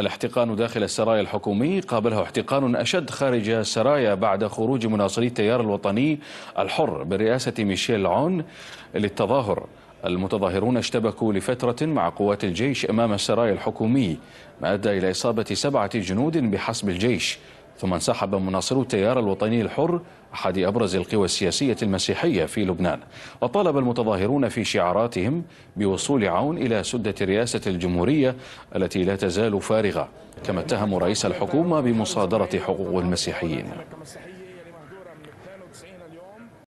الاحتقان داخل السرايا الحكومي قابله احتقان أشد خارج السرايا بعد خروج مناصري التيار الوطني الحر برئاسة ميشيل عون للتظاهر المتظاهرون اشتبكوا لفترة مع قوات الجيش أمام السرايا الحكومي ما أدى إلى إصابة سبعة جنود بحسب الجيش ثم انسحب مناصرو التيار الوطني الحر أحد أبرز القوى السياسية المسيحية في لبنان وطالب المتظاهرون في شعاراتهم بوصول عون إلى سدة رئاسة الجمهورية التي لا تزال فارغة كما اتهموا رئيس الحكومة بمصادرة حقوق المسيحيين